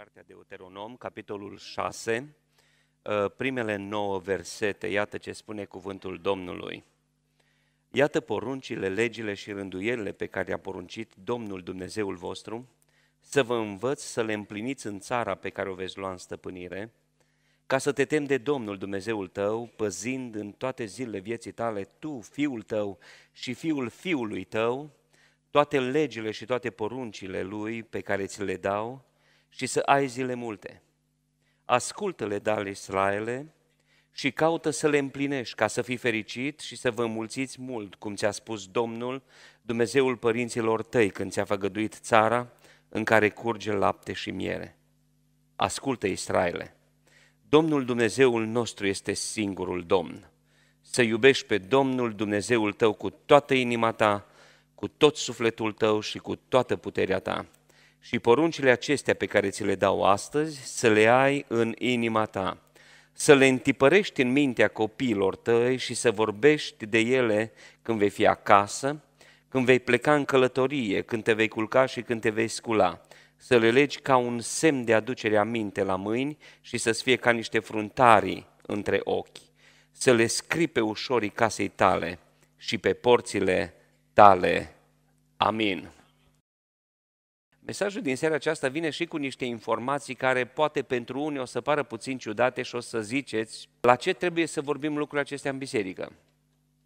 cartea Deuteronom, capitolul 6, ă, primele nouă versete, iată ce spune cuvântul Domnului. Iată poruncile, legile și rânduielile pe care a poruncit Domnul Dumnezeul vostru, să vă învăț să le împliniți în țara pe care o veți lua în stăpânire, ca să te temi de Domnul Dumnezeul tău, păzind în toate zilele vieții tale tu, fiul tău și fiul fiului tău, toate legile și toate poruncile lui pe care ți le dau, și să ai zile multe. Ascultă-le, dar Israele, și caută să le împlinești ca să fii fericit și să vă mulțiți mult, cum ți-a spus Domnul, Dumnezeul părinților tăi, când ți-a făgăduit țara în care curge lapte și miere. Ascultă, Israele! Domnul Dumnezeul nostru este singurul Domn. Să iubești pe Domnul Dumnezeul tău cu toată inima ta, cu tot sufletul tău și cu toată puterea ta și poruncile acestea pe care ți le dau astăzi, să le ai în inima ta, să le întipărești în mintea copiilor tăi și să vorbești de ele când vei fi acasă, când vei pleca în călătorie, când te vei culca și când te vei scula, să le legi ca un semn de aducere a minte la mâini și să-ți fie ca niște fruntarii între ochi, să le scrii pe ușorii casei tale și pe porțile tale. Amin. Mesajul din seara aceasta vine și cu niște informații care poate pentru unii o să pară puțin ciudate și o să ziceți la ce trebuie să vorbim lucrurile acestea în biserică.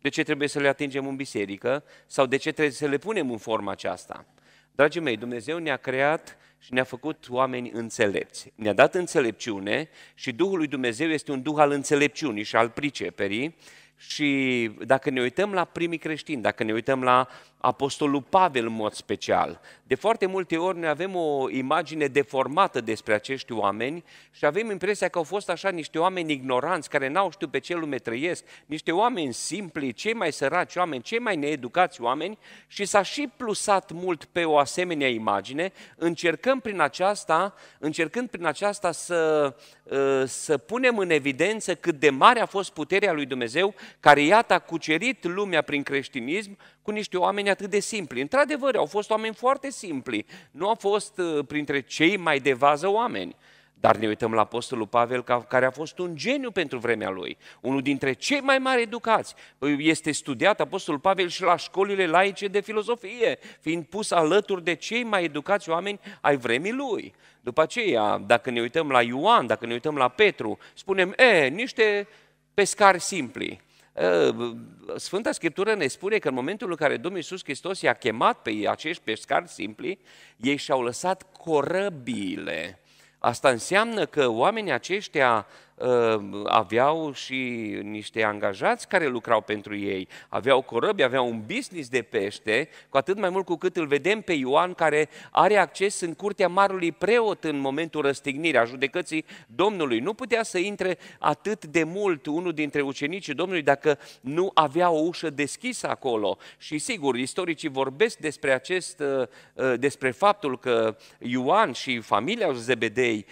De ce trebuie să le atingem în biserică sau de ce trebuie să le punem în forma aceasta. Dragii mei, Dumnezeu ne-a creat și ne-a făcut oameni înțelepți. Ne-a dat înțelepciune și Duhul lui Dumnezeu este un Duh al înțelepciunii și al priceperii. Și dacă ne uităm la primii creștini, dacă ne uităm la Apostolul Pavel în mod special. De foarte multe ori noi avem o imagine deformată despre acești oameni și avem impresia că au fost așa niște oameni ignoranți, care n-au știut pe ce lume trăiesc, niște oameni simpli, cei mai săraci oameni, cei mai needucați oameni și s-a și plusat mult pe o asemenea imagine, încercăm prin aceasta, încercând prin aceasta să, ă, să punem în evidență cât de mare a fost puterea lui Dumnezeu, care iată a cucerit lumea prin creștinism cu niște oameni atât de simpli. Într-adevăr, au fost oameni foarte simpli, nu au fost uh, printre cei mai de vază oameni. Dar ne uităm la Apostolul Pavel, care a fost un geniu pentru vremea lui, unul dintre cei mai mari educați. Este studiat Apostolul Pavel și la școlile laice de filozofie, fiind pus alături de cei mai educați oameni ai vremii lui. După aceea, dacă ne uităm la Ioan, dacă ne uităm la Petru, spunem, e, niște pescari simpli. Ă, Sfânta Scriptură ne spune că în momentul în care Domnul Iisus Hristos i-a chemat pe acești pescari simpli, ei și-au lăsat corăbiile. Asta înseamnă că oamenii aceștia Uh, aveau și niște angajați care lucrau pentru ei, aveau corăbi, aveau un business de pește, cu atât mai mult cu cât îl vedem pe Ioan care are acces în curtea marului preot în momentul răstignirii, a judecății Domnului. Nu putea să intre atât de mult unul dintre ucenicii Domnului dacă nu avea o ușă deschisă acolo. Și sigur, istoricii vorbesc despre acest, uh, uh, despre faptul că Ioan și familia Zebedei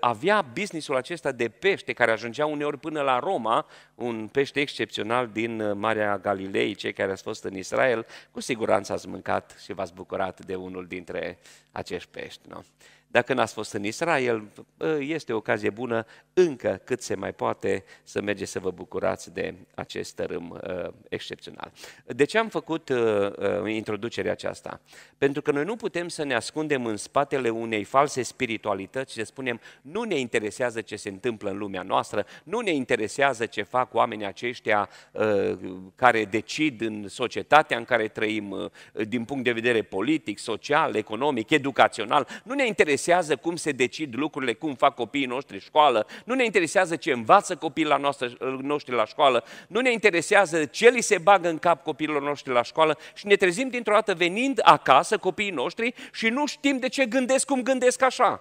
avea businessul acesta de pește pește care ajungea uneori până la Roma, un pește excepțional din uh, Marea Galilei, cei care ați fost în Israel, cu siguranță ați mâncat și v-ați bucurat de unul dintre acești pești. Nu? Dacă n-ați fost în Israel, ă, este o ocazie bună încă cât se mai poate să mergeți să vă bucurați de acest tărâm ă, excepțional. De ce am făcut ă, introducerea aceasta? Pentru că noi nu putem să ne ascundem în spatele unei false spiritualități și să spunem nu ne interesează ce se întâmplă în lumea noastră, nu ne interesează ce fac oamenii aceștia care decid în societatea în care trăim din punct de vedere politic, social, economic, educațional, nu ne interesează interesează cum se decid lucrurile, cum fac copiii noștri școală, nu ne interesează ce învață copiii la noastră, noștri la școală, nu ne interesează ce li se bagă în cap copiilor noștri la școală și ne trezim dintr-o dată venind acasă copiii noștri și nu știm de ce gândesc cum gândesc așa.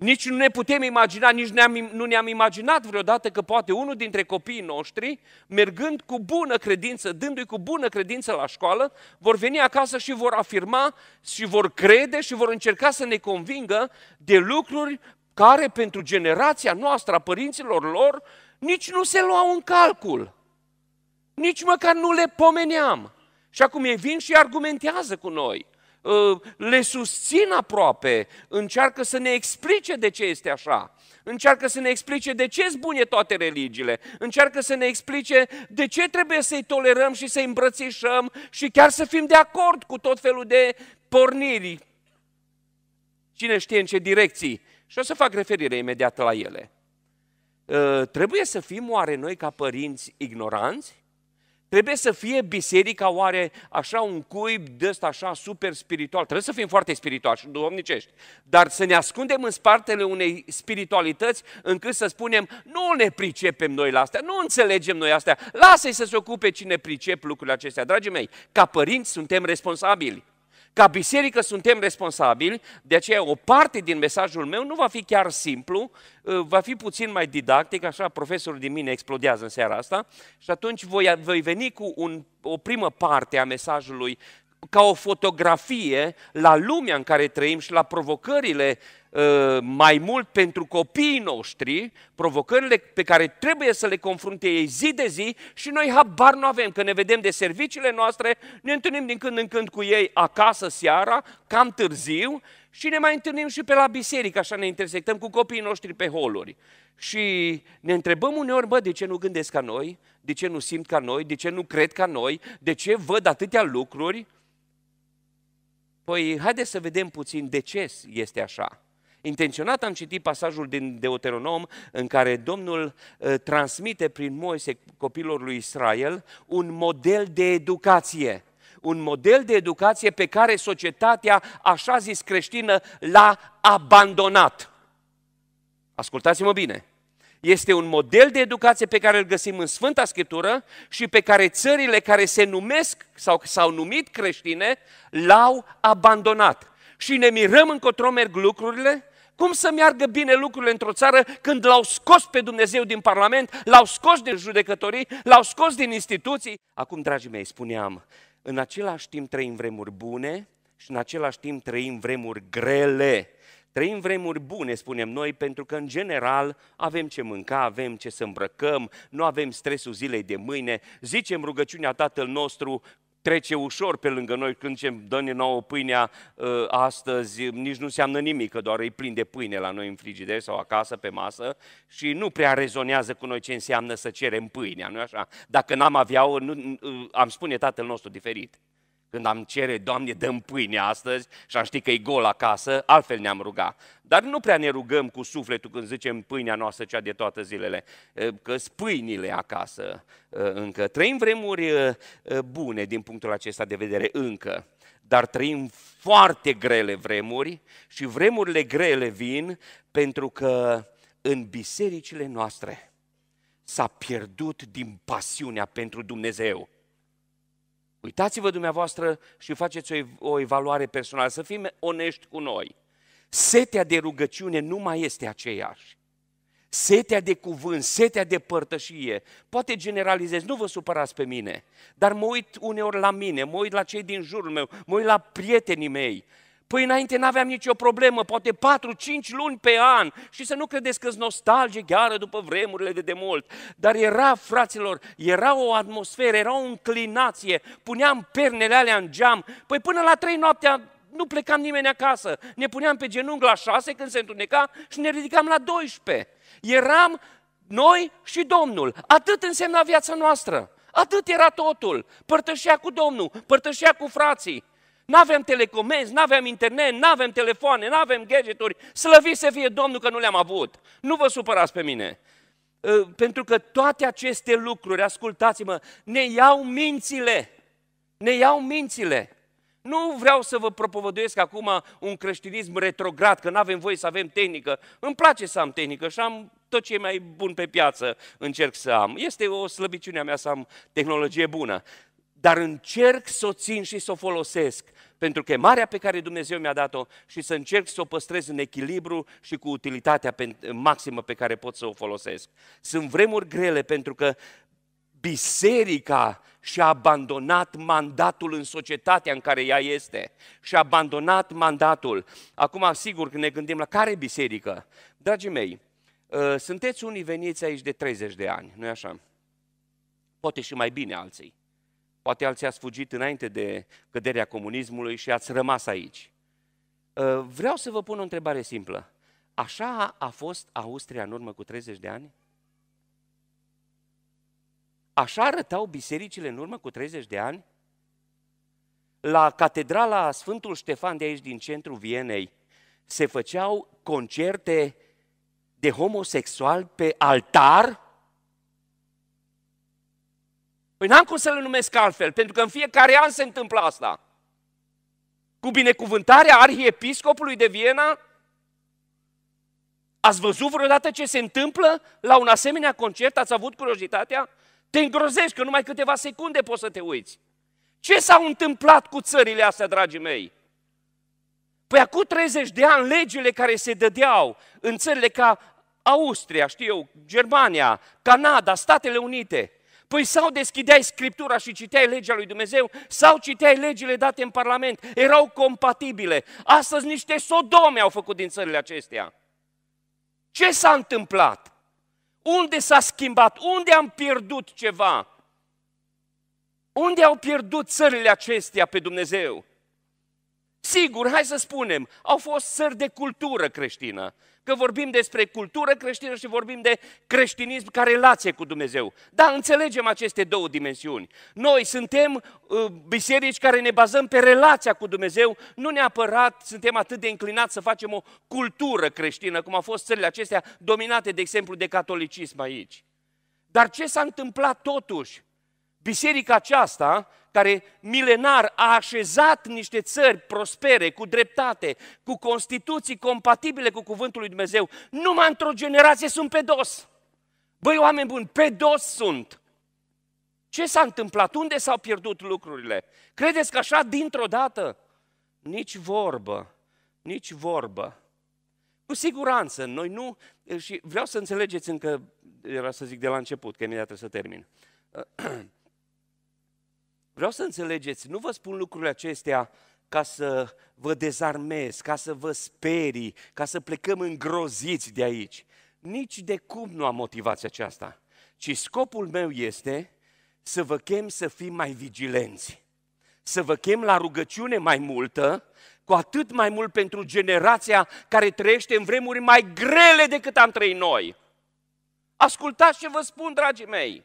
Nici nu ne putem imagina, nici ne-am, nu ne-am imaginat vreodată că poate unul dintre copiii noștri, mergând cu bună credință, dându-i cu bună credință la școală, vor veni acasă și vor afirma și vor crede și vor încerca să ne convingă de lucruri care pentru generația noastră, a părinților lor, nici nu se luau în calcul. Nici măcar nu le pomeneam. Și acum ei vin și argumentează cu noi. Uh, le susțin aproape, încearcă să ne explice de ce este așa, încearcă să ne explice de ce sunt bune toate religiile, încearcă să ne explice de ce trebuie să-i tolerăm și să-i îmbrățișăm și chiar să fim de acord cu tot felul de porniri. Cine știe în ce direcții? Și o să fac referire imediat la ele. Uh, trebuie să fim oare noi ca părinți ignoranți? Trebuie să fie biserica oare așa un cuib de ăsta așa super spiritual? Trebuie să fim foarte spirituali și duhovnicești. dar să ne ascundem în spatele unei spiritualități încât să spunem nu ne pricepem noi la astea, nu înțelegem noi astea, lasă-i să se ocupe cine pricep lucrurile acestea. Dragii mei, ca părinți suntem responsabili. Ca biserică suntem responsabili, de aceea o parte din mesajul meu nu va fi chiar simplu, uh, va fi puțin mai didactic, așa profesorul din mine explodează în seara asta, și atunci voi, voi veni cu un, o primă parte a mesajului ca o fotografie la lumea în care trăim și la provocările uh, Ă, mai mult pentru copiii noștri, provocările pe care trebuie să le confrunte ei zi de zi și noi habar nu avem, că ne vedem de serviciile noastre, ne întâlnim din când în când cu ei acasă seara, cam târziu, și ne mai întâlnim și pe la biserică, așa ne intersectăm cu copiii noștri pe holuri. Și ne întrebăm uneori, bă, de ce nu gândesc ca noi? De ce nu simt ca noi? De ce nu cred ca noi? De ce văd atâtea lucruri? Păi, haideți să vedem puțin de ce este așa. Intenționat am citit pasajul din Deuteronom în care Domnul uh, transmite prin Moise copilor lui Israel un model de educație. Un model de educație pe care societatea, așa zis creștină, l-a abandonat. Ascultați-mă bine. Este un model de educație pe care îl găsim în Sfânta Scriptură și pe care țările care se numesc sau s-au numit creștine l-au abandonat. Și ne mirăm încotro merg lucrurile cum să meargă bine lucrurile într-o țară când l-au scos pe Dumnezeu din Parlament, l-au scos din judecătorii, l-au scos din instituții? Acum, dragii mei, spuneam, în același timp trăim vremuri bune și în același timp trăim vremuri grele. Trăim vremuri bune, spunem noi, pentru că, în general, avem ce mânca, avem ce să îmbrăcăm, nu avem stresul zilei de mâine, zicem rugăciunea Tatăl nostru trece ușor pe lângă noi când zicem, dă-ne nouă pâinea ă, astăzi, nici nu înseamnă nimic, că doar îi plin de pâine la noi în frigider sau acasă, pe masă și nu prea rezonează cu noi ce înseamnă să cerem pâinea, nu așa? Dacă n-am avea-o, nu, am spune Tatăl nostru diferit când am cere, Doamne, dăm pâine astăzi și am ști că e gol acasă, altfel ne-am ruga. Dar nu prea ne rugăm cu sufletul când zicem pâinea noastră cea de toate zilele, că pâinile acasă încă. Trăim vremuri bune din punctul acesta de vedere încă, dar trăim foarte grele vremuri și vremurile grele vin pentru că în bisericile noastre s-a pierdut din pasiunea pentru Dumnezeu Uitați-vă dumneavoastră și faceți o, evaluare personală, să fim onești cu noi. Setea de rugăciune nu mai este aceeași. Setea de cuvânt, setea de părtășie, poate generalizez, nu vă supărați pe mine, dar mă uit uneori la mine, mă uit la cei din jurul meu, mă uit la prietenii mei Păi înainte n-aveam nicio problemă, poate 4-5 luni pe an. Și să nu credeți că sunt nostalgic chiar după vremurile de demult. Dar era, fraților, era o atmosferă, era o înclinație. Puneam pernele alea în geam. Păi până la 3 noaptea nu plecam nimeni acasă. Ne puneam pe genunchi la 6 când se întuneca și ne ridicam la 12. Eram noi și Domnul. Atât însemna viața noastră. Atât era totul. Părtășea cu Domnul, părtășea cu frații. Nu avem telecomenzi, nu avem internet, nu avem telefoane, nu avem gadgeturi. Slăvi să fie Domnul că nu le-am avut. Nu vă supărați pe mine. Ă, pentru că toate aceste lucruri, ascultați-mă, ne iau mințile. Ne iau mințile. Nu vreau să vă propovăduiesc acum un creștinism retrograd, că nu avem voie să avem tehnică. Îmi place să am tehnică și am tot ce e mai bun pe piață încerc să am. Este o slăbiciune a mea să am tehnologie bună dar încerc să o țin și să o folosesc pentru că marea pe care Dumnezeu mi-a dat-o și să încerc să o păstrez în echilibru și cu utilitatea maximă pe care pot să o folosesc. Sunt vremuri grele pentru că biserica și-a abandonat mandatul în societatea în care ea este. Și-a abandonat mandatul. Acum, sigur, când ne gândim la care biserică, dragii mei, ă, sunteți unii veniți aici de 30 de ani, nu-i așa? Poate și mai bine alții. Poate alții ați fugit înainte de căderea comunismului și ați rămas aici. Ă, vreau să vă pun o întrebare simplă. Așa a fost Austria în urmă cu 30 de ani? Așa arătau bisericile în urmă cu 30 de ani? La catedrala Sfântul Ștefan de aici din centrul Vienei se făceau concerte de homosexual pe altar Păi n-am cum să le numesc altfel, pentru că în fiecare an se întâmplă asta. Cu binecuvântarea arhiepiscopului de Viena, ați văzut vreodată ce se întâmplă la un asemenea concert? Ați avut curiozitatea? Te îngrozești că numai câteva secunde poți să te uiți. Ce s-a întâmplat cu țările astea, dragii mei? Păi acum 30 de ani, legile care se dădeau în țările ca Austria, știu eu, Germania, Canada, Statele Unite, Păi sau deschideai Scriptura și citeai legea lui Dumnezeu, sau citeai legile date în Parlament. Erau compatibile. Astăzi niște sodome au făcut din țările acestea. Ce s-a întâmplat? Unde s-a schimbat? Unde am pierdut ceva? Unde au pierdut țările acestea pe Dumnezeu? Sigur, hai să spunem, au fost țări de cultură creștină, Că vorbim despre cultură creștină și vorbim de creștinism ca relație cu Dumnezeu. Da, înțelegem aceste două dimensiuni. Noi suntem uh, biserici care ne bazăm pe relația cu Dumnezeu, nu neapărat suntem atât de înclinați să facem o cultură creștină, cum au fost țările acestea dominate, de exemplu, de catolicism aici. Dar ce s-a întâmplat totuși? Biserica aceasta care milenar a așezat niște țări prospere, cu dreptate, cu constituții compatibile cu Cuvântul lui Dumnezeu, numai într-o generație sunt pe dos. Băi, oameni buni, pe dos sunt. Ce s-a întâmplat? Unde s-au pierdut lucrurile? Credeți că așa, dintr-o dată? Nici vorbă, nici vorbă. Cu siguranță, noi nu, și vreau să înțelegeți încă, era să zic de la început, că imediat trebuie să termin. Vreau să înțelegeți, nu vă spun lucrurile acestea ca să vă dezarmez, ca să vă sperii, ca să plecăm îngroziți de aici. Nici de cum nu am motivația aceasta, ci scopul meu este să vă chem să fim mai vigilenți, să vă chem la rugăciune mai multă, cu atât mai mult pentru generația care trăiește în vremuri mai grele decât am trăit noi. Ascultați ce vă spun, dragii mei!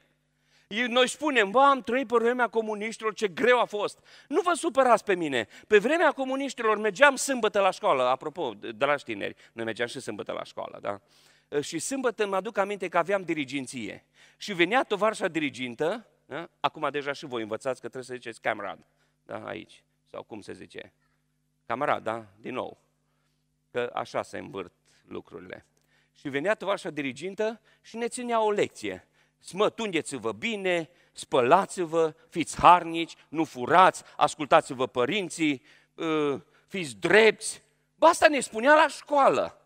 Noi spunem, bă, am trăit pe vremea comuniștilor, ce greu a fost. Nu vă supărați pe mine. Pe vremea comuniștilor mergeam sâmbătă la școală, apropo, dragi tineri, noi mergeam și sâmbătă la școală, da? Și sâmbătă îmi aduc aminte că aveam diriginție. Și venea tovarșa dirigintă, da? acum deja și voi învățați că trebuie să ziceți camarad, da, aici, sau cum se zice, camarad, da, din nou. Că așa se învârt lucrurile. Și venea tovarșa dirigintă și ne ținea o lecție smătundeți-vă bine, spălați-vă, fiți harnici, nu furați, ascultați-vă părinții, ă, fiți drepți. Bă, asta ne spunea la școală.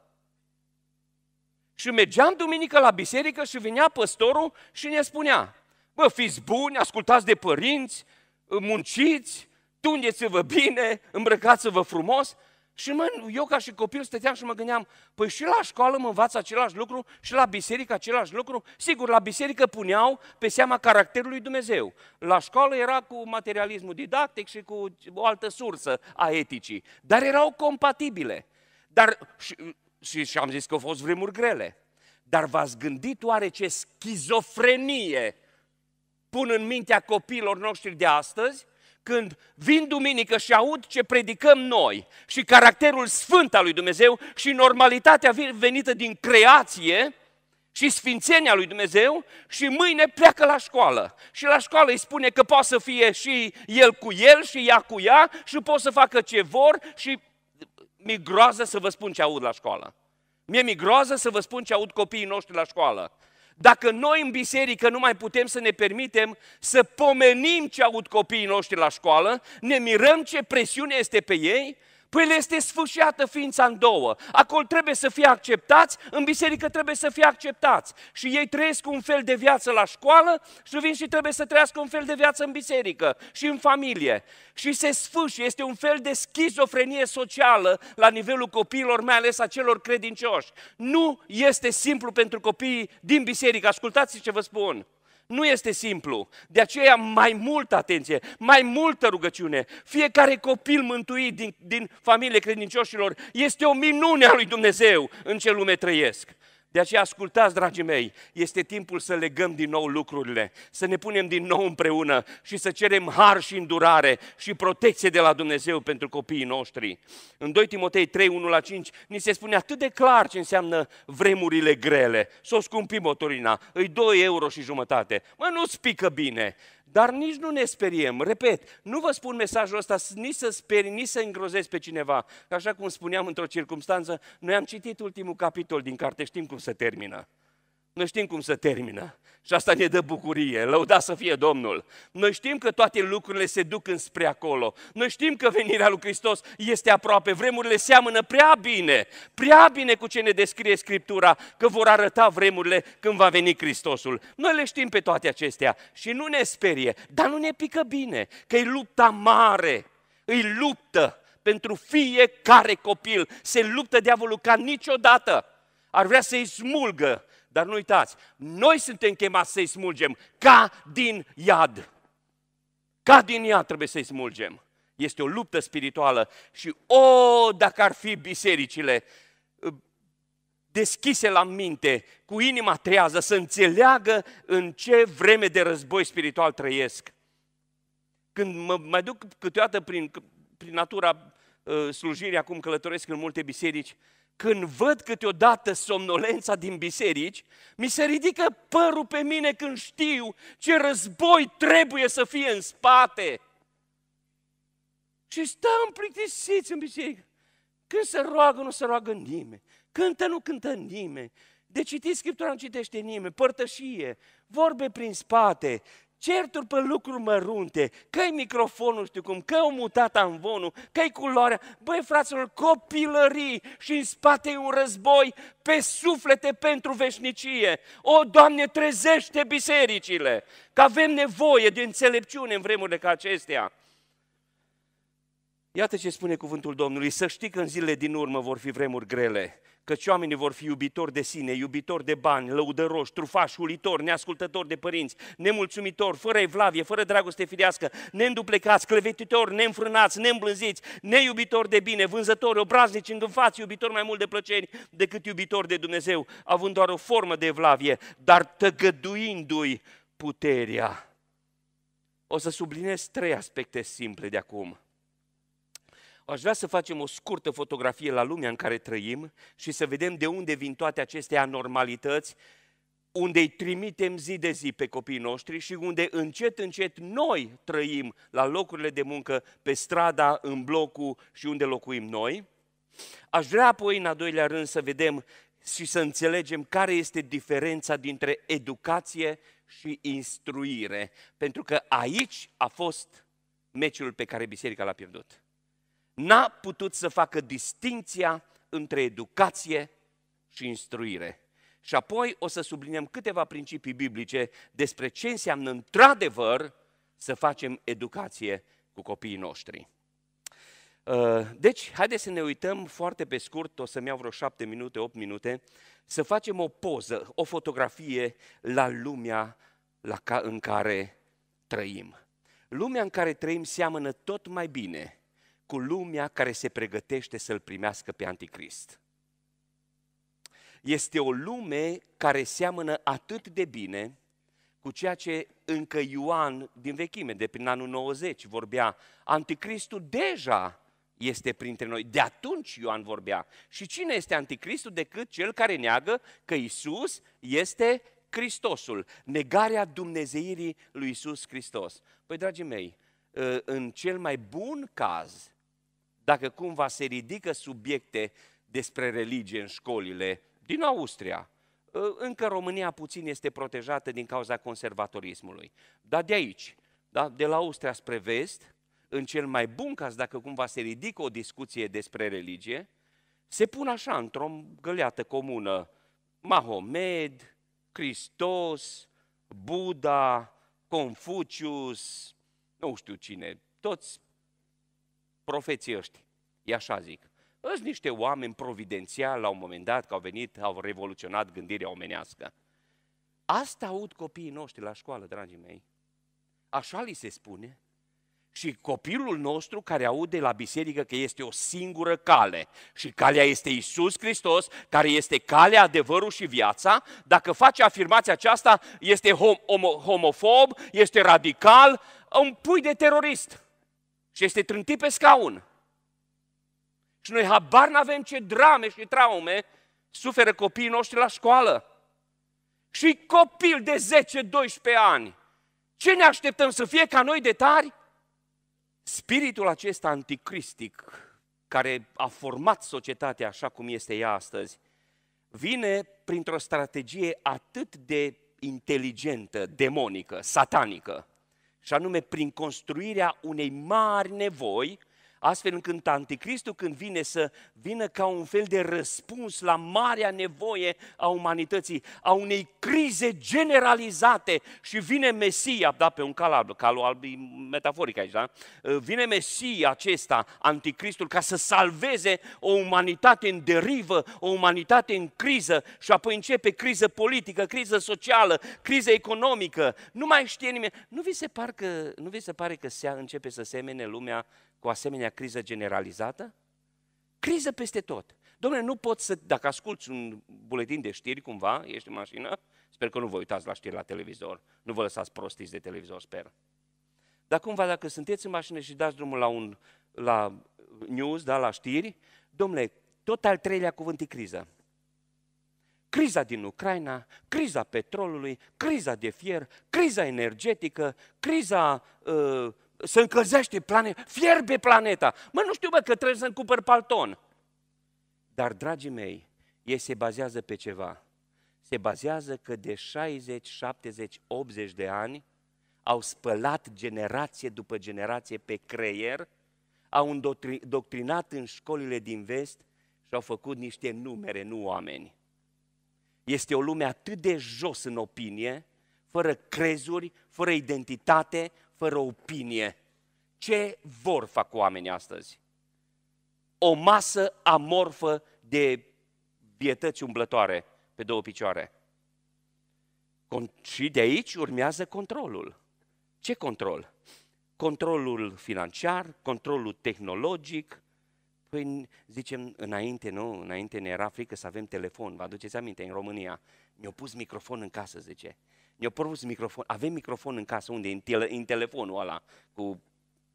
Și mergeam duminică la biserică și venea păstorul și ne spunea, bă, fiți buni, ascultați de părinți, munciți, tundeți-vă bine, îmbrăcați-vă frumos. Și mă, eu ca și copil stăteam și mă gândeam, păi și la școală mă învață același lucru și la biserică același lucru. Sigur, la biserică puneau pe seama caracterului Dumnezeu. La școală era cu materialismul didactic și cu o altă sursă a eticii. Dar erau compatibile. Dar, și, și, și am zis că au fost vremuri grele. Dar v-ați gândit oare ce schizofrenie pun în mintea copiilor noștri de astăzi? când vin duminică și aud ce predicăm noi și caracterul sfânt al lui Dumnezeu și normalitatea venită din creație și sfințenia lui Dumnezeu și mâine pleacă la școală. Și la școală îi spune că poate să fie și el cu el și ea cu ea și pot să facă ce vor și mi groază să vă spun ce aud la școală. Mie mi groază să vă spun ce aud copiii noștri la școală dacă noi în biserică nu mai putem să ne permitem să pomenim ce aud copiii noștri la școală, ne mirăm ce presiune este pe ei Păi le este sfâșiată ființa în două. Acolo trebuie să fie acceptați, în biserică trebuie să fie acceptați. Și ei trăiesc un fel de viață la școală și vin și trebuie să trăiască un fel de viață în biserică și în familie. Și se sfâșie, este un fel de schizofrenie socială la nivelul copiilor, mai ales a celor credincioși. Nu este simplu pentru copiii din biserică. Ascultați ce vă spun. Nu este simplu. De aceea mai multă atenție, mai multă rugăciune. Fiecare copil mântuit din, din familie credincioșilor este o minune a lui Dumnezeu în ce lume trăiesc. De aceea, ascultați, dragii mei, este timpul să legăm din nou lucrurile, să ne punem din nou împreună și să cerem har și îndurare și protecție de la Dumnezeu pentru copiii noștri. În 2 Timotei 3, 1 la 5, ni se spune atât de clar ce înseamnă vremurile grele. Să o scumpim motorina, îi 2 euro și jumătate. Mă, nu spică bine. Dar nici nu ne speriem. Repet, nu vă spun mesajul ăsta nici să speri, nici să îngrozezi pe cineva. Așa cum spuneam într-o circunstanță, noi am citit ultimul capitol din carte, știm cum se termină. Noi știm cum să termină. Și asta ne dă bucurie, lăuda să fie Domnul. Noi știm că toate lucrurile se duc înspre acolo. Noi știm că venirea lui Hristos este aproape. Vremurile seamănă prea bine, prea bine cu ce ne descrie Scriptura, că vor arăta vremurile când va veni Hristosul. Noi le știm pe toate acestea și nu ne sperie, dar nu ne pică bine, că e lupta mare, îi luptă pentru fiecare copil. Se luptă diavolul ca niciodată. Ar vrea să-i smulgă dar nu uitați, noi suntem chemați să-i smulgem ca din iad. Ca din iad trebuie să-i smulgem. Este o luptă spirituală și o, oh, dacă ar fi bisericile uh, deschise la minte, cu inima trează, să înțeleagă în ce vreme de război spiritual trăiesc. Când mă mai duc câteodată prin, prin natura uh, slujirii, acum călătoresc în multe biserici, când văd câteodată somnolența din biserici, mi se ridică părul pe mine când știu ce război trebuie să fie în spate. Și stăm plictisiți în biserică. Când se roagă, nu se roagă nimeni. Cântă, nu cântă nimeni. De deci citit Scriptura nu citește nimeni, părtășie, vorbe prin spate, certuri pe lucruri mărunte, că e microfonul, știu cum, că o mutat amvonul, că e culoarea. Băi, fraților, copilării și în spate un război pe suflete pentru veșnicie. O, Doamne, trezește bisericile, că avem nevoie de înțelepciune în vremurile ca acestea. Iată ce spune cuvântul Domnului, să știi că în zilele din urmă vor fi vremuri grele. Căci oamenii vor fi iubitori de sine, iubitori de bani, lăudăroși, trufași, ulitori, neascultători de părinți, nemulțumitori, fără evlavie, fără dragoste firească, neînduplecați, clevetitori, neînfrânați, neîmblânziți, neiubitori de bine, vânzători, obraznici, îngânfați, iubitori mai mult de plăceri decât iubitori de Dumnezeu, având doar o formă de evlavie, dar tăgăduindu-i puterea. O să subliniez trei aspecte simple de acum. Aș vrea să facem o scurtă fotografie la lumea în care trăim și să vedem de unde vin toate aceste anormalități, unde îi trimitem zi de zi pe copiii noștri și unde încet, încet noi trăim la locurile de muncă, pe strada, în blocul și unde locuim noi. Aș vrea apoi, în a doilea rând, să vedem și să înțelegem care este diferența dintre educație și instruire, pentru că aici a fost meciul pe care biserica l-a pierdut n-a putut să facă distinția între educație și instruire. Și apoi o să subliniem câteva principii biblice despre ce înseamnă într-adevăr să facem educație cu copiii noștri. Uh, deci, haideți să ne uităm foarte pe scurt, o să-mi iau vreo șapte minute, opt minute, să facem o poză, o fotografie la lumea la ca, în care trăim. Lumea în care trăim seamănă tot mai bine cu lumea care se pregătește să-l primească pe Anticrist. Este o lume care seamănă atât de bine cu ceea ce încă Ioan din vechime, de prin anul 90, vorbea. Anticristul deja este printre noi. De atunci Ioan vorbea. Și cine este anticristul decât cel care neagă că Isus este Hristosul, negarea dumnezeirii lui Isus Hristos. Păi, dragii mei, în cel mai bun caz, dacă cumva se ridică subiecte despre religie în școlile din Austria. Ă, încă România puțin este protejată din cauza conservatorismului. Dar de aici, da? de la Austria spre vest, în cel mai bun caz, dacă cumva se ridică o discuție despre religie, se pun așa, într-o găleată comună, Mahomed, Hristos, Buddha, Confucius, nu știu cine, toți profeții ăștia. E așa zic. Ăți niște oameni providențiali la un moment dat, că au venit, au revoluționat gândirea omenească. Asta aud copiii noștri la școală, dragii mei. Așa li se spune. Și copilul nostru care aude la biserică că este o singură cale și calea este Isus Hristos, care este calea, adevărul și viața, dacă face afirmația aceasta, este hom- homofob, este radical, un pui de terorist și este trântit pe scaun. Și noi habar n-avem ce drame și traume suferă copiii noștri la școală. Și copil de 10-12 ani, ce ne așteptăm să fie ca noi de tari? Spiritul acesta anticristic, care a format societatea așa cum este ea astăzi, vine printr-o strategie atât de inteligentă, demonică, satanică, și anume prin construirea unei mari nevoi Astfel încât anticristul când vine să vină ca un fel de răspuns la marea nevoie a umanității, a unei crize generalizate și vine Mesia, da, pe un cal alb, calul alb e metaforic aici, da? Ă, vine Mesia acesta, anticristul, ca să salveze o umanitate în derivă, o umanitate în criză și apoi începe criză politică, criză socială, criză economică, nu mai știe nimeni. Nu vi se, par că, nu vi se pare că se începe să semene lumea cu o asemenea criză generalizată? Criză peste tot. Domnule, nu pot să, dacă asculți un buletin de știri cumva, ești în mașină, sper că nu vă uitați la știri la televizor, nu vă lăsați prostiți de televizor, sper. Dar cumva, dacă sunteți în mașină și dați drumul la, un, la news, da, la știri, domnule, tot al treilea cuvânt e criză. Criza din Ucraina, criza petrolului, criza de fier, criza energetică, criza uh, se încălzește, planeta, fierbe planeta. Mă, nu știu, mă, că trebuie să-mi cumpăr palton. Dar, dragii mei, ei se bazează pe ceva. Se bazează că de 60, 70, 80 de ani au spălat generație după generație pe creier, au îndoctrinat în școlile din vest și au făcut niște numere, nu oameni. Este o lume atât de jos în opinie, fără crezuri, fără identitate, fără opinie. Ce vor fac oamenii astăzi? O masă amorfă de bietăți umblătoare pe două picioare. Con- și de aici urmează controlul. Ce control? Controlul financiar, controlul tehnologic. Păi zicem, înainte nu, înainte ne era frică să avem telefon, vă aduceți aminte, în România. Mi-au pus microfon în casă, zice. Eu au microfon. Avem microfon în casă, unde? În, tele, în telefonul ăla, cu,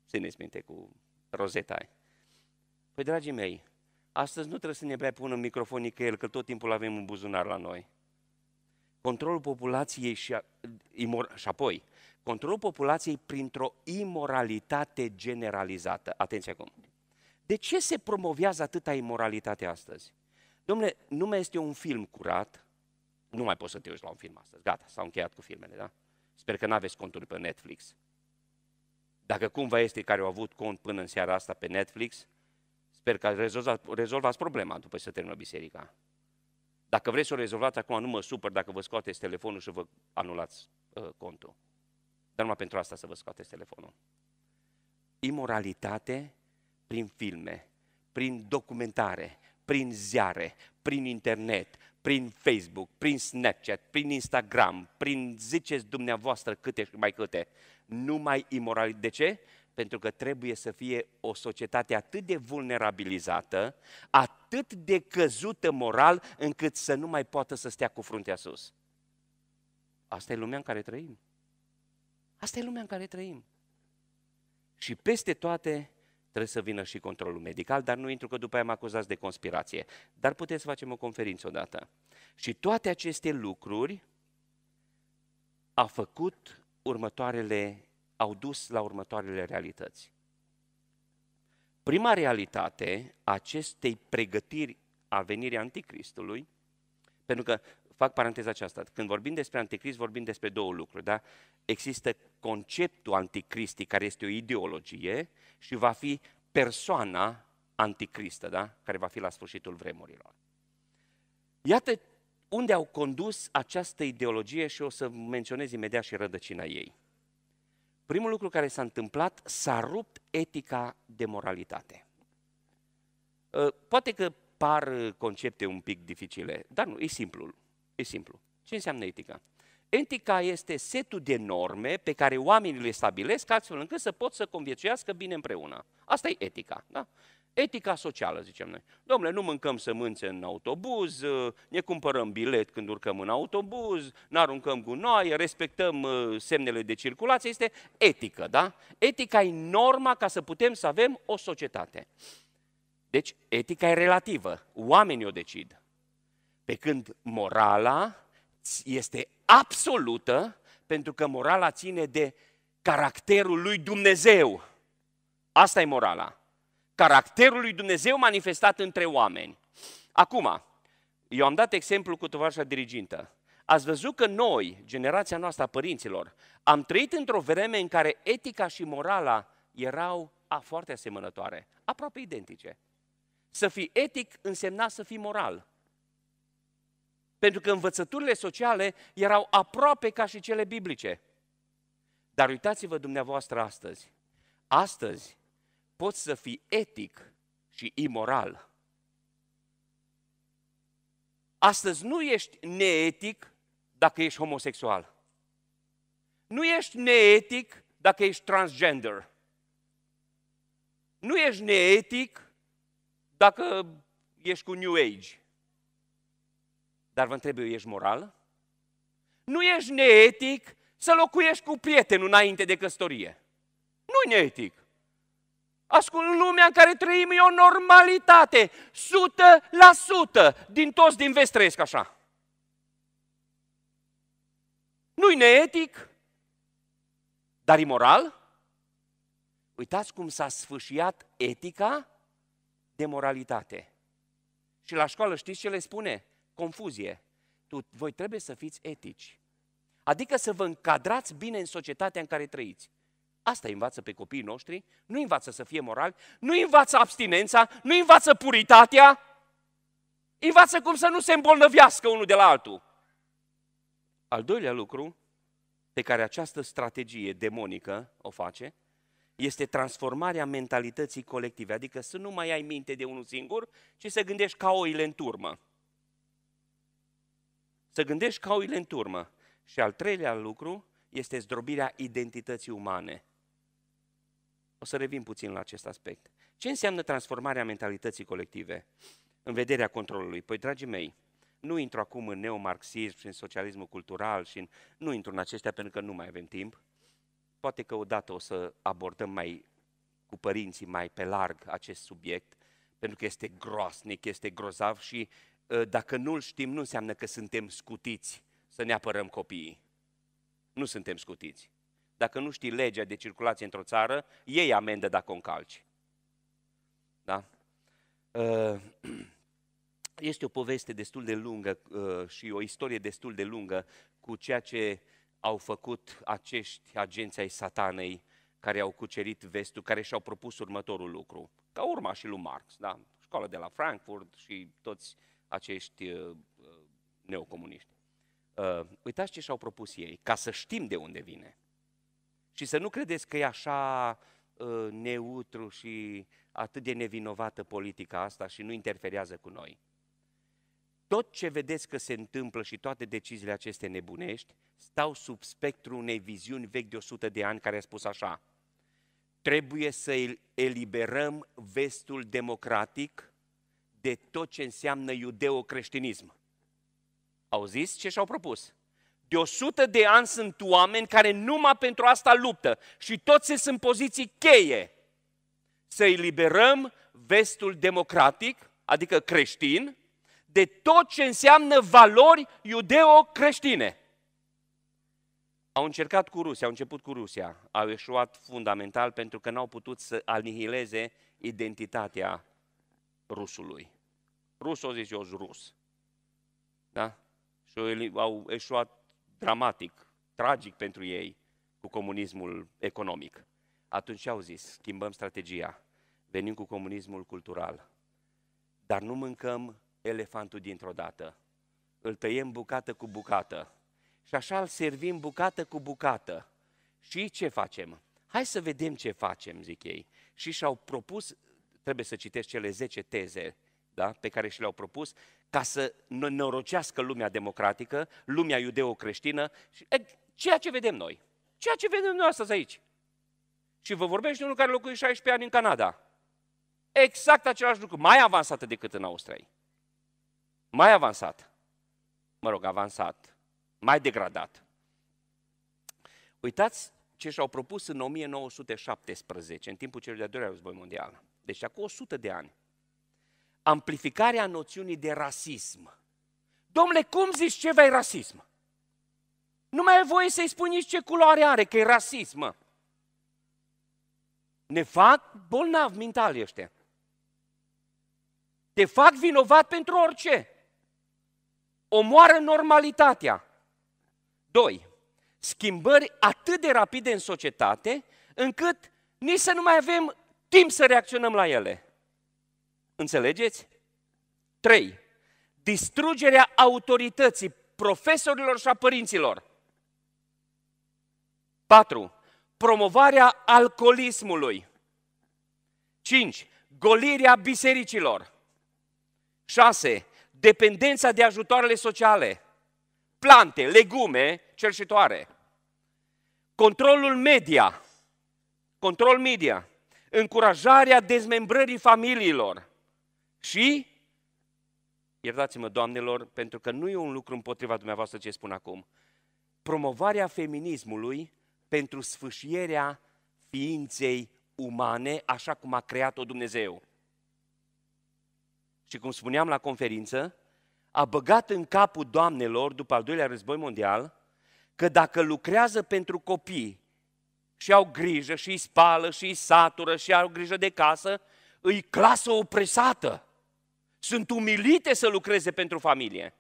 țineți minte, cu rozeta aia. Păi, dragii mei, astăzi nu trebuie să ne prea punem microfon el, că tot timpul avem un buzunar la noi. Controlul populației și, a, imor, și apoi, controlul populației printr-o imoralitate generalizată. Atenție acum. De ce se promovează atâta imoralitate astăzi? Domnule, nu mai este un film curat, nu mai poți să te uiți la un film astăzi. Gata, s-au încheiat cu filmele, da? Sper că nu aveți conturi pe Netflix. Dacă cumva este care au avut cont până în seara asta pe Netflix, sper că rezolvați problema după ce se termină biserica. Dacă vreți să o rezolvați acum, nu mă supăr dacă vă scoateți telefonul și vă anulați uh, contul. Dar numai pentru asta să vă scoateți telefonul. Imoralitate prin filme, prin documentare, prin ziare, prin internet, prin Facebook, prin Snapchat, prin Instagram, prin ziceți dumneavoastră câte și mai câte, numai imoral. De ce? Pentru că trebuie să fie o societate atât de vulnerabilizată, atât de căzută moral, încât să nu mai poată să stea cu fruntea sus. Asta e lumea în care trăim. Asta e lumea în care trăim. Și peste toate Trebuie să vină și controlul medical, dar nu intru că după aia mă acuzați de conspirație. Dar putem să facem o conferință odată. Și toate aceste lucruri a făcut următoarele, au dus la următoarele realități. Prima realitate a acestei pregătiri a venirii anticristului, pentru că fac paranteza aceasta, când vorbim despre anticrist, vorbim despre două lucruri, da? Există conceptul anticristic, care este o ideologie, și va fi persoana anticristă, da? Care va fi la sfârșitul vremurilor. Iată unde au condus această ideologie și o să menționez imediat și rădăcina ei. Primul lucru care s-a întâmplat, s-a rupt etica de moralitate. Ă, poate că par concepte un pic dificile, dar nu, e simplu. E simplu. Ce înseamnă etica? Etica este setul de norme pe care oamenii le stabilesc astfel încât să pot să conviețuiască bine împreună. Asta e etica, da? Etica socială, zicem noi. Domnule, nu mâncăm sămânțe în autobuz, ă, ne cumpărăm bilet când urcăm în autobuz, nu aruncăm gunoi, respectăm ă, semnele de circulație, este etică, da? Etica e norma ca să putem să avem o societate. Deci, etica e relativă, oamenii o decid. Pe când morala este absolută, pentru că morala ține de caracterul lui Dumnezeu. Asta e morala. Caracterul lui Dumnezeu manifestat între oameni. Acum, eu am dat exemplu cu tovarășa dirigintă. Ați văzut că noi, generația noastră a părinților, am trăit într-o vreme în care etica și morala erau a foarte asemănătoare, aproape identice. Să fii etic însemna să fii moral. Pentru că învățăturile sociale erau aproape ca și cele biblice. Dar uitați-vă dumneavoastră astăzi. Astăzi poți să fii etic și imoral. Astăzi nu ești neetic dacă ești homosexual. Nu ești neetic dacă ești transgender. Nu ești neetic dacă ești cu New Age. Dar vă întreb eu, ești moral? Nu ești neetic să locuiești cu prietenul înainte de căsătorie. Nu e neetic. Ascult lumea în care trăim e o normalitate. 100% din toți din vest trăiesc așa. nu e neetic, dar imoral. Uitați cum s-a sfâșiat etica de moralitate. Și la școală știți ce le spune? confuzie. Tu, voi trebuie să fiți etici. Adică să vă încadrați bine în societatea în care trăiți. Asta învață pe copiii noștri, nu învață să fie moral. nu învață abstinența, nu învață puritatea, învață cum să nu se îmbolnăvească unul de la altul. Al doilea lucru pe care această strategie demonică o face este transformarea mentalității colective, adică să nu mai ai minte de unul singur, ci să gândești ca oile în turmă. Să gândești ca oile în turmă. Și al treilea lucru este zdrobirea identității umane. O să revin puțin la acest aspect. Ce înseamnă transformarea mentalității colective în vederea controlului? Păi, dragii mei, nu intru acum în neomarxism și în socialismul cultural și în... nu intru în acestea pentru că nu mai avem timp. Poate că odată o să abordăm mai cu părinții mai pe larg acest subiect, pentru că este groasnic, este grozav și Ă, dacă nu-l știm, nu înseamnă că suntem scutiți să ne apărăm copiii. Nu suntem scutiți. Dacă nu știi legea de circulație într-o țară, iei amendă dacă o încalci. Da? Ă, este o poveste destul de lungă ă, și o istorie destul de lungă cu ceea ce au făcut acești agenți ai satanei care au cucerit vestul, care și-au propus următorul lucru. Ca urma și lui Marx, da? Școala de la Frankfurt și toți uh, acești uh, uh, neocomuniști. Uh, uitați ce și-au propus ei, ca să știm de unde vine. Și să nu credeți că e așa neutru și atât de nevinovată politica asta și nu interferează cu noi. Tot ce vedeți că se întâmplă și toate deciziile acestei nebunești stau sub spectrul unei viziuni vechi de 100 de ani care a spus așa, trebuie să eliberăm vestul democratic de tot ce înseamnă iudeocreștinism. Au zis ce și-au propus? De 100 de ani sunt oameni care numai pentru asta luptă și toți sunt în poziții cheie. Să eliberăm vestul democratic, adică creștin, de tot ce înseamnă valori iudeo-creștine. Au încercat cu Rusia, au început cu Rusia, au eșuat fundamental pentru că n-au putut să anihileze identitatea rusului. Rus, o zis, eu rus. Da? Și au eșuat dramatic, tragic pentru ei cu comunismul economic. Atunci au zis, schimbăm strategia, venim cu comunismul cultural, dar nu mâncăm elefantul dintr-o dată. Îl tăiem bucată cu bucată și așa îl servim bucată cu bucată. Și ce facem? Hai să vedem ce facem, zic ei. Și și-au propus, trebuie să citesc cele 10 teze da? pe care și le-au propus, ca să norocească lumea democratică, lumea iudeo-creștină, ceea ce vedem noi. Ceea ce vedem noi astăzi aici. Și vă de unul care locuiește 16 ani în Canada. Exact același lucru, mai avansată decât în Austria. Mai avansat. Mă rog, avansat. Mai degradat. Uitați ce și-au propus în 1917, în timpul celui de-al doilea război mondial. Deci acum 100 de ani amplificarea noțiunii de rasism. Domnule, cum zici ceva e rasism? Nu mai e voie să-i spui nici ce culoare are, că e rasism. Ne fac bolnav mental ăștia. Te fac vinovat pentru orice. Omoară normalitatea. Doi. Schimbări atât de rapide în societate, încât nici să nu mai avem timp să reacționăm la ele. Înțelegeți? 3. Distrugerea autorității profesorilor și a părinților. 4. Promovarea alcoolismului. 5. Golirea bisericilor. 6. Dependența de ajutoarele sociale. Plante, legume, cerșitoare. Controlul media. Control media. Încurajarea dezmembrării familiilor și, iertați-mă, doamnelor, pentru că nu e un lucru împotriva dumneavoastră ce spun acum, promovarea feminismului pentru sfâșierea ființei umane, așa cum a creat-o Dumnezeu. Și cum spuneam la conferință, a băgat în capul doamnelor, după al doilea război mondial, că dacă lucrează pentru copii și au grijă și îi spală și îi satură și au grijă de casă, îi clasă opresată sunt umilite să lucreze pentru familie.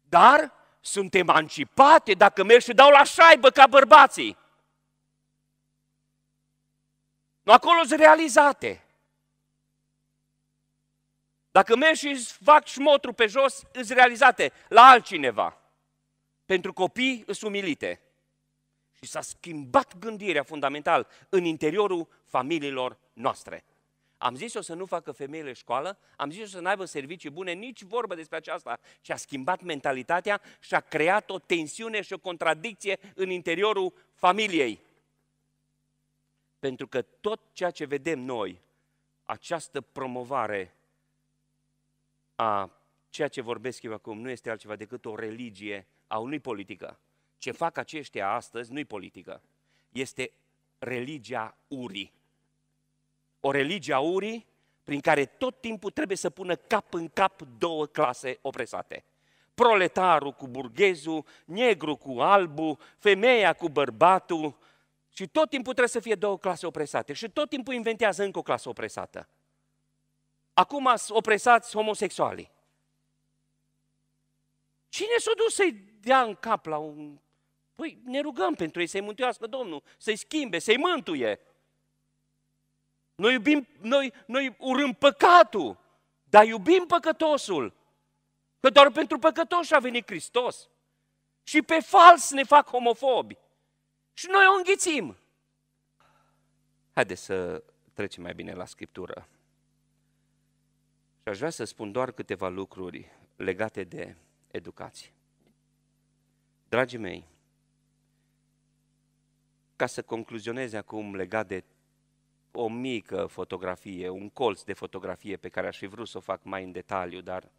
Dar sunt emancipate dacă merg și dau la șaibă ca bărbații. Nu acolo sunt realizate. Dacă mergi și fac șmotru pe jos, îți realizate la altcineva. Pentru copii îți umilite. Și s-a schimbat gândirea fundamental în interiorul familiilor noastre. Am zis-o să nu facă femeile școală, am zis-o să nu aibă servicii bune, nici vorbă despre aceasta. Și a schimbat mentalitatea și a creat o tensiune și o contradicție în interiorul familiei. Pentru că tot ceea ce vedem noi, această promovare a ceea ce vorbesc eu acum, nu este altceva decât o religie a unui politică. Ce fac aceștia astăzi nu-i politică, este religia urii o religie aurii prin care tot timpul trebuie să pună cap în cap două clase opresate. Proletarul cu burghezul, negru cu albu, femeia cu bărbatul și tot timpul trebuie să fie două clase opresate și tot timpul inventează încă o clasă opresată. Acum opresați homosexualii. Cine s-a dus să-i dea în cap la un... Păi ne rugăm pentru ei să-i mântuiască Domnul, să-i schimbe, să-i mântuie. Noi, iubim, noi, noi urâm păcatul, dar iubim păcătosul. Că doar pentru păcătoși a venit Hristos. Și pe fals ne fac homofobi. Și noi o înghițim. Haideți să trecem mai bine la Scriptură. Și aș vrea să spun doar câteva lucruri legate de educație. Dragii mei, ca să concluzionez acum legat de o mică fotografie, un colț de fotografie pe care aș fi vrut să o fac mai în detaliu, dar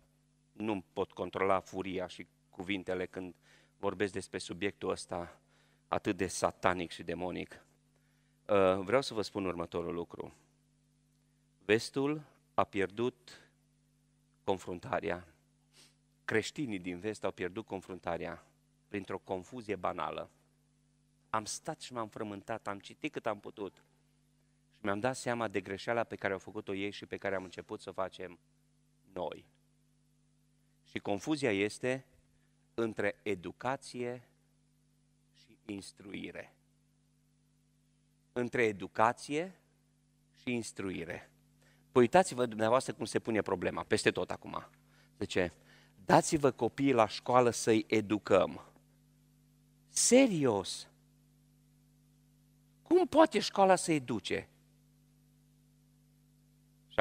nu pot controla furia și cuvintele când vorbesc despre subiectul ăsta atât de satanic și demonic. Uh, vreau să vă spun următorul lucru. Vestul a pierdut confruntarea. Creștinii din vest au pierdut confruntarea printr-o confuzie banală. Am stat și m-am frământat, am citit cât am putut – și mi-am dat seama de greșeala pe care au făcut-o ei și pe care am început să o facem noi. Și confuzia este între educație și instruire. Între educație și instruire. Păi uitați-vă dumneavoastră cum se pune problema, peste tot acum. De ce? Dați-vă copiii la școală să-i educăm. Serios! Cum poate școala să educe?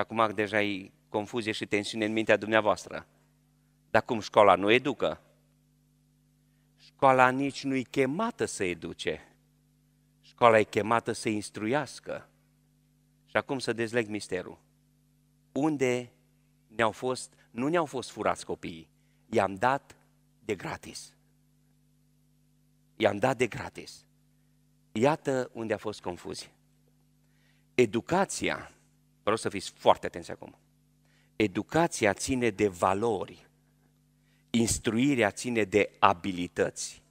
acum deja e confuzie și tensiune în mintea dumneavoastră. Dar cum școala nu educă? Școala nici nu e chemată să educe. Școala e chemată să instruiască. Și acum să dezleg misterul. Unde ne-au fost, nu ne-au fost furați copiii, i-am dat de gratis. I-am dat de gratis. Iată unde a fost confuzie. Educația Vă rog să fiți foarte atenți acum. Educația ține de valori. Instruirea ține de abilități.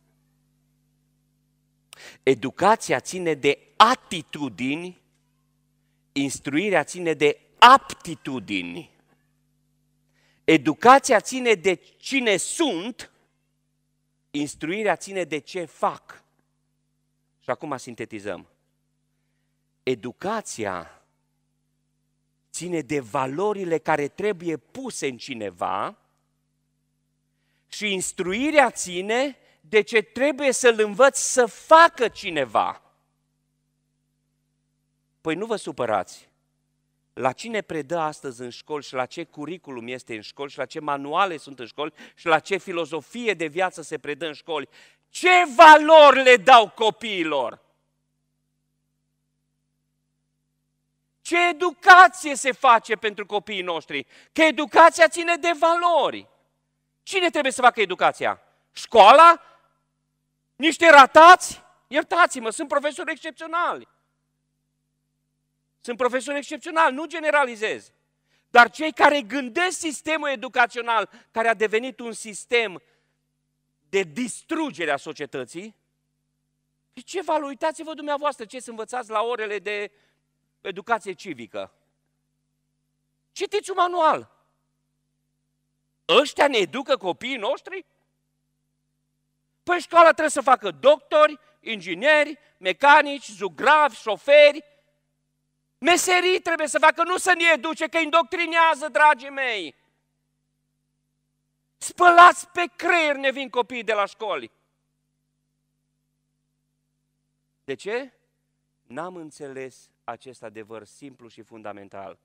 Educația ține de atitudini, instruirea ține de aptitudini. Educația ține de cine sunt, instruirea ține de ce fac. Și acum sintetizăm. Educația ține de valorile care trebuie puse în cineva și instruirea ține de ce trebuie să-l învăț să facă cineva. Păi nu vă supărați. La cine predă astăzi în școli și la ce curriculum este în școli și la ce manuale sunt în școli și la ce filozofie de viață se predă în școli? Ce valori le dau copiilor? ce educație se face pentru copiii noștri, că educația ține de valori. Cine trebuie să facă educația? Școala? Niște ratați? Iertați-mă, sunt profesori excepționali. Sunt profesori excepționali, nu generalizez. Dar cei care gândesc sistemul educațional, care a devenit un sistem de distrugere a societății, ce uitați vă dumneavoastră ce să învățați la orele de educație civică. Citiți un manual. Ăștia ne educă copiii noștri? Păi școala trebuie să facă doctori, ingineri, mecanici, zugravi, șoferi. Meserii trebuie să facă, nu să ne educe, că indoctrinează, dragii mei. Spălați pe creier ne vin copiii de la școli. De ce? N-am înțeles acest adevăr simplu și fundamental.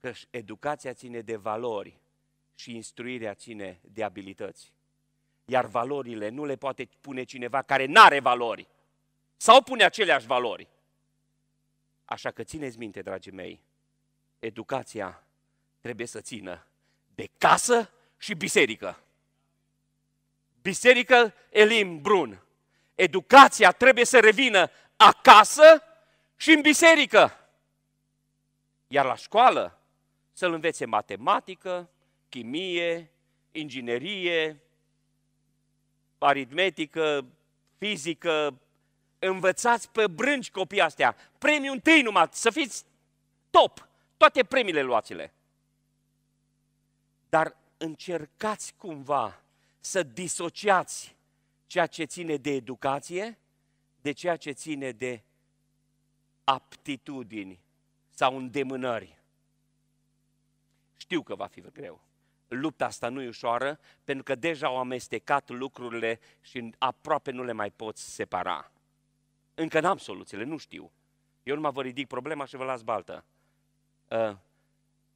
Că educația ține de valori și instruirea ține de abilități. Iar valorile nu le poate pune cineva care nu are valori sau pune aceleași valori. Așa că țineți minte, dragii mei, educația trebuie să țină de casă și biserică. Biserică Elim Brun. Educația trebuie să revină acasă și în biserică. Iar la școală să-l învețe matematică, chimie, inginerie, aritmetică, fizică. Învățați pe brânci copiii astea. Premiul întâi numai, să fiți top. Toate premiile luați-le. Dar încercați cumva să disociați ceea ce ține de educație de ceea ce ține de aptitudini sau îndemânări. Știu că va fi greu. Lupta asta nu e ușoară, pentru că deja au amestecat lucrurile și aproape nu le mai poți separa. Încă n-am soluțiile, nu știu. Eu nu mă vă ridic problema și vă las baltă. Uh,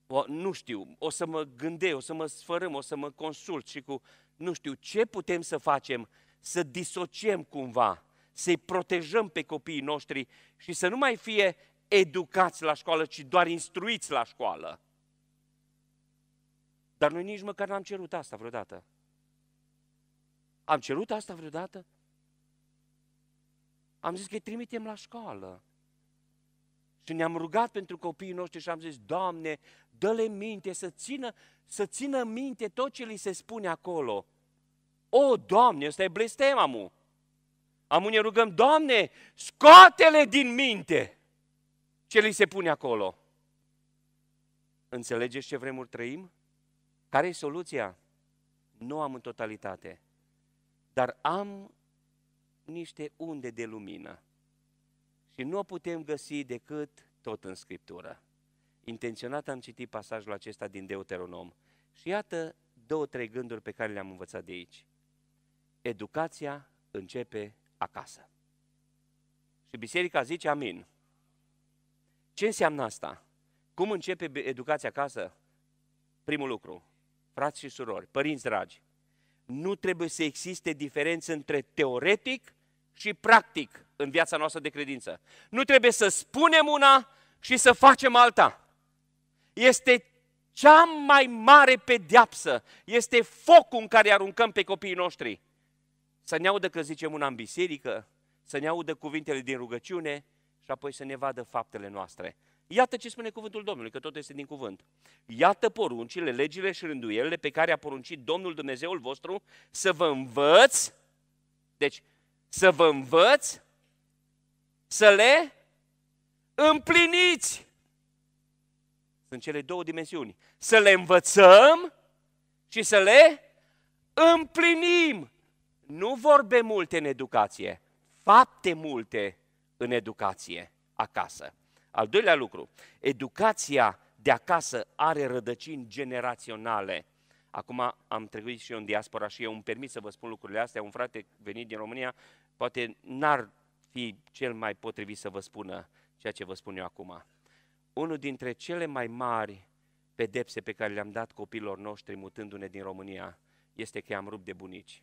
o, nu știu, o să mă gândesc, o să mă sfărâm, o să mă consult și cu, nu știu, ce putem să facem, să disociem cumva să-i protejăm pe copiii noștri și să nu mai fie educați la școală, ci doar instruiți la școală. Dar noi nici măcar n-am cerut asta vreodată. Am cerut asta vreodată? Am zis că îi trimitem la școală. Și ne-am rugat pentru copiii noștri și am zis, Doamne, dă-le minte, să țină, să țină minte tot ce li se spune acolo. O, Doamne, ăsta e blestema, mu! Am rugăm, Doamne, scoate-le din minte ce li se pune acolo. Înțelegeți ce vremuri trăim? Care e soluția? Nu am în totalitate, dar am niște unde de lumină. Și nu o putem găsi decât tot în Scriptură. Intenționat am citit pasajul acesta din Deuteronom. Și iată două, trei gânduri pe care le-am învățat de aici. Educația începe acasă. Și biserica zice amin. Ce înseamnă asta? Cum începe educația acasă? Primul lucru, frați și surori, părinți dragi, nu trebuie să existe diferență între teoretic și practic în viața noastră de credință. Nu trebuie să spunem una și să facem alta. Este cea mai mare pedeapsă, este focul în care aruncăm pe copiii noștri să ne audă că zicem una în biserică, să ne audă cuvintele din rugăciune și apoi să ne vadă faptele noastre. Iată ce spune cuvântul Domnului, că tot este din cuvânt. Iată poruncile, legile și rânduielile pe care a poruncit Domnul Dumnezeul vostru să vă învăț, deci să vă învăț, să le împliniți. Sunt cele două dimensiuni. Să le învățăm și să le împlinim. Nu vorbe multe în educație, fapte multe în educație acasă. Al doilea lucru, educația de acasă are rădăcini generaționale. Acum am trecut și eu în diaspora și eu îmi permit să vă spun lucrurile astea. Un frate venit din România poate n-ar fi cel mai potrivit să vă spună ceea ce vă spun eu acum. Unul dintre cele mai mari pedepse pe care le-am dat copiilor noștri mutându-ne din România este că i-am rupt de bunici.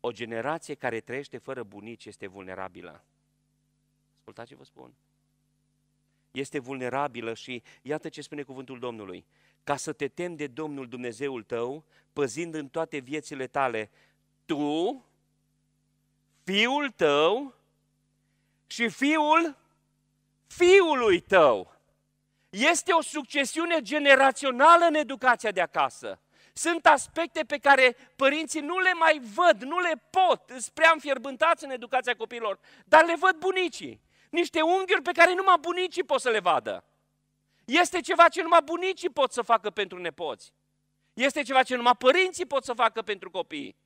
O generație care trăiește fără bunici este vulnerabilă. Ascultați ce vă spun. Este vulnerabilă și iată ce spune cuvântul Domnului. Ca să te temi de Domnul Dumnezeul tău, păzind în toate viețile tale, tu, fiul tău și fiul fiului tău. Este o succesiune generațională în educația de acasă. Sunt aspecte pe care părinții nu le mai văd, nu le pot, sunt prea înfierbântați în educația copiilor, dar le văd bunicii. Niște unghiuri pe care numai bunicii pot să le vadă. Este ceva ce numai bunicii pot să facă pentru nepoți. Este ceva ce numai părinții pot să facă pentru copii.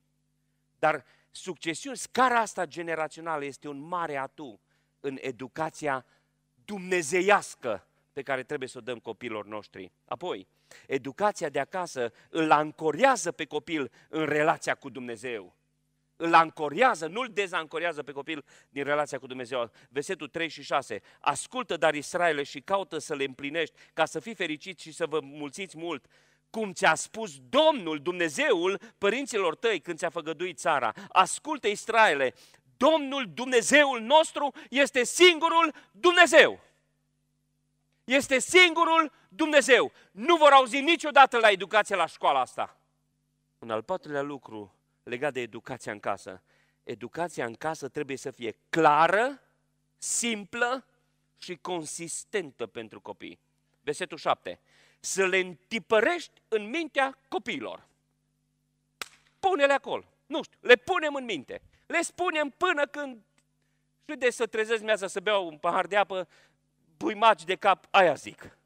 Dar succesiunea, scara asta generațională este un mare atu în educația dumnezeiască pe care trebuie să o dăm copilor noștri. Apoi, educația de acasă îl ancorează pe copil în relația cu Dumnezeu. Îl ancorează, nu îl dezancorează pe copil din relația cu Dumnezeu. Versetul 3 și 6. Ascultă, dar Israel și caută să le împlinești, ca să fii fericit și să vă mulțiți mult cum ți-a spus Domnul, Dumnezeul părinților tăi când ți-a făgăduit țara. Ascultă, Israele, Domnul Dumnezeul nostru este singurul Dumnezeu este singurul Dumnezeu. Nu vor auzi niciodată la educație la școala asta. Un al patrulea lucru legat de educația în casă. Educația în casă trebuie să fie clară, simplă și consistentă pentru copii. Versetul 7. Să le întipărești în mintea copiilor. Pune-le acolo. Nu știu, le punem în minte. Le spunem până când și de să trezesc mează să beau un pahar de apă, buimaci de cap, aia zic.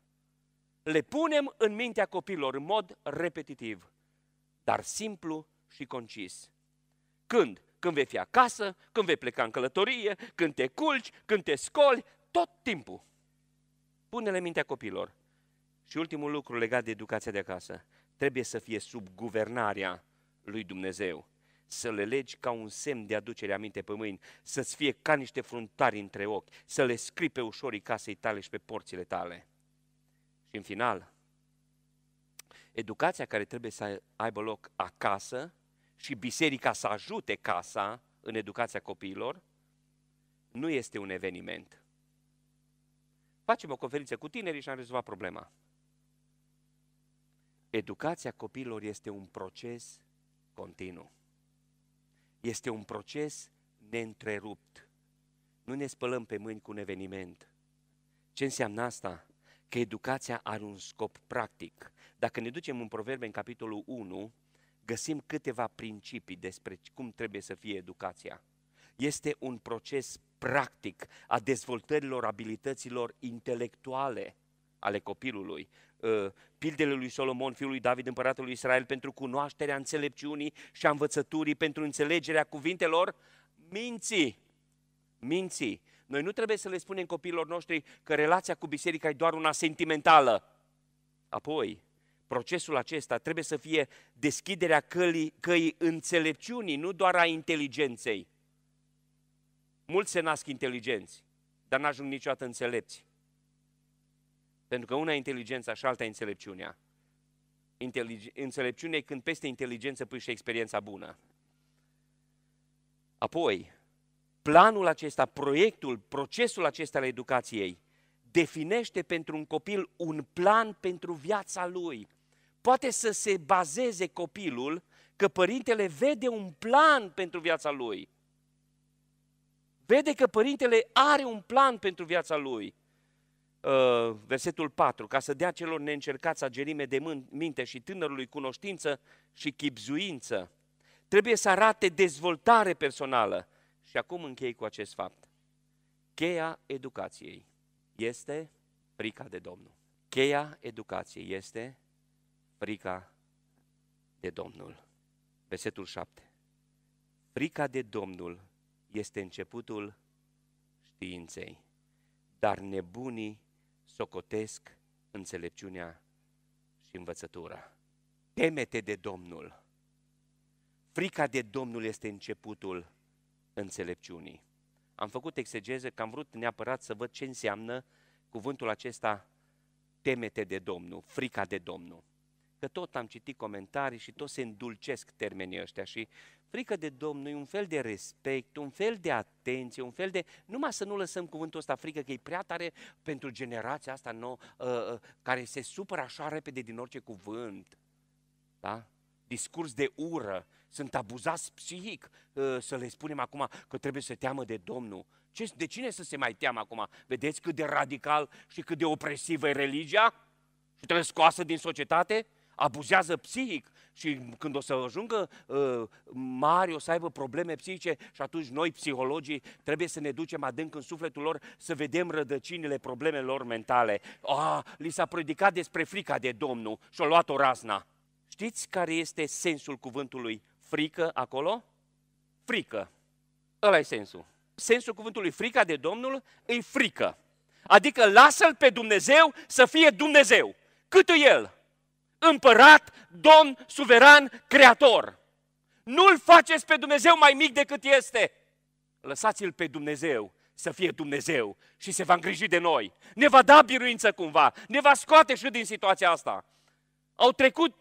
Le punem în mintea copilor în mod repetitiv, dar simplu și concis. Când? Când vei fi acasă, când vei pleca în călătorie, când te culci, când te scoli, tot timpul. Pune-le în mintea copilor. Și ultimul lucru legat de educația de acasă. Trebuie să fie sub guvernarea lui Dumnezeu să le legi ca un semn de aducere minte pe mâini, să-ți fie ca niște fruntari între ochi, să le scrii pe ușorii casei tale și pe porțile tale. Și în final, educația care trebuie să aibă loc acasă și biserica să ajute casa în educația copiilor, nu este un eveniment. Facem o conferință cu tinerii și am rezolvat problema. Educația copiilor este un proces continuu. Este un proces neîntrerupt. Nu ne spălăm pe mâini cu un eveniment. Ce înseamnă asta? Că educația are un scop practic. Dacă ne ducem în Proverbe, în capitolul 1, găsim câteva principii despre cum trebuie să fie educația. Este un proces practic a dezvoltărilor abilităților intelectuale ale copilului Uh, pildele lui Solomon, fiul lui David, împăratul lui Israel, pentru cunoașterea înțelepciunii și a învățăturii, pentru înțelegerea cuvintelor minții. Minții. Noi nu trebuie să le spunem copiilor noștri că relația cu biserica e doar una sentimentală. Apoi, procesul acesta trebuie să fie deschiderea căii, căi înțelepciunii, nu doar a inteligenței. Mulți se nasc inteligenți, dar n-ajung niciodată înțelepți. Pentru că una e inteligența și alta e înțelepciunea. Inteligen- înțelepciunea e când peste inteligență pui și experiența bună. Apoi, planul acesta, proiectul, procesul acesta al educației definește pentru un copil un plan pentru viața lui. Poate să se bazeze copilul că părintele vede un plan pentru viața lui. Vede că părintele are un plan pentru viața lui. Uh, versetul 4, ca să dea celor neîncercați agerime de minte și tânărului cunoștință și chipzuință. Trebuie să arate dezvoltare personală. Și acum închei cu acest fapt. Cheia educației este frica de Domnul. Cheia educației este frica de Domnul. Versetul 7. Frica de Domnul este începutul științei, dar nebunii socotesc înțelepciunea și învățătura. Temete de Domnul. Frica de Domnul este începutul înțelepciunii. Am făcut exegeze că am vrut neapărat să văd ce înseamnă cuvântul acesta temete de Domnul, frica de Domnul. Că tot am citit comentarii și tot se îndulcesc termenii ăștia și frică de Domnul e un fel de respect, un fel de atenție, un fel de... Numai să nu lăsăm cuvântul ăsta frică că e prea tare pentru generația asta nouă uh, care se supără așa repede din orice cuvânt. Da? Discurs de ură, sunt abuzați psihic uh, să le spunem acum că trebuie să teamă de Domnul. Ce, de cine să se mai teamă acum? Vedeți cât de radical și cât de opresivă e religia? Și trebuie scoasă din societate? abuzează psihic și când o să ajungă uh, mari, o să aibă probleme psihice și atunci noi, psihologii, trebuie să ne ducem adânc în sufletul lor să vedem rădăcinile problemelor mentale. Ah, li s-a predicat despre frica de Domnul și-a luat o razna. Știți care este sensul cuvântului frică acolo? Frică. Ăla e sensul. Sensul cuvântului frica de Domnul e frică. Adică lasă-L pe Dumnezeu să fie Dumnezeu. Cât e El? împărat, domn, suveran, creator. Nu-l faceți pe Dumnezeu mai mic decât este. Lăsați-l pe Dumnezeu să fie Dumnezeu și se va îngriji de noi. Ne va da biruință cumva, ne va scoate și din situația asta. Au trecut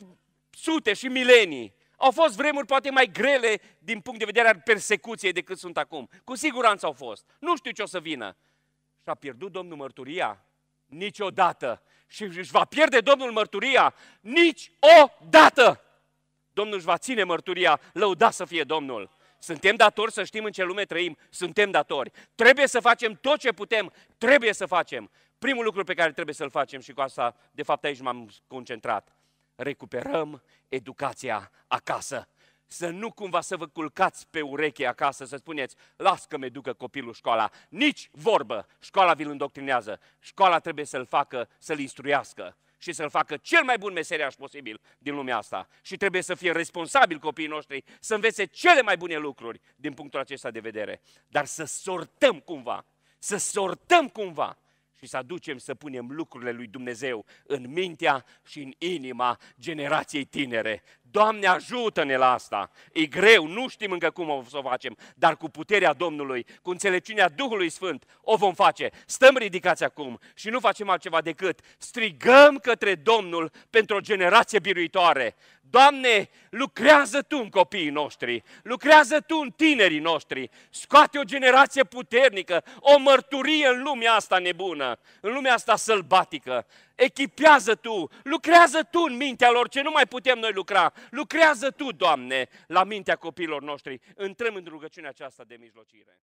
sute și milenii. Au fost vremuri poate mai grele din punct de vedere al persecuției decât sunt acum. Cu siguranță au fost. Nu știu ce o să vină. Și a pierdut Domnul mărturia? Niciodată și își va pierde Domnul mărturia nici o dată. Domnul își va ține mărturia, lăuda să fie Domnul. Suntem datori să știm în ce lume trăim, suntem datori. Trebuie să facem tot ce putem, trebuie să facem. Primul lucru pe care trebuie să-l facem și cu asta, de fapt, aici m-am concentrat. Recuperăm educația acasă. Să nu cumva să vă culcați pe ureche acasă, să spuneți, las că mi ducă copilul școala. Nici vorbă, școala vi-l îndoctrinează. Școala trebuie să-l facă, să-l instruiască și să-l facă cel mai bun meseriaș posibil din lumea asta. Și trebuie să fie responsabil copiii noștri, să învețe cele mai bune lucruri din punctul acesta de vedere. Dar să sortăm cumva, să sortăm cumva și să aducem să punem lucrurile lui Dumnezeu în mintea și în inima generației tinere. Doamne, ajută-ne la asta! E greu, nu știm încă cum o să o facem, dar cu puterea Domnului, cu înțelepciunea Duhului Sfânt, o vom face. Stăm ridicați acum și nu facem altceva decât strigăm către Domnul pentru o generație biruitoare. Doamne, lucrează Tu în copiii noștri, lucrează Tu în tinerii noștri, scoate o generație puternică, o mărturie în lumea asta nebună, în lumea asta sălbatică. Echipează Tu, lucrează Tu în mintea lor, ce nu mai putem noi lucra. Lucrează Tu, Doamne, la mintea copiilor noștri. Întrăm în rugăciunea aceasta de mijlocire.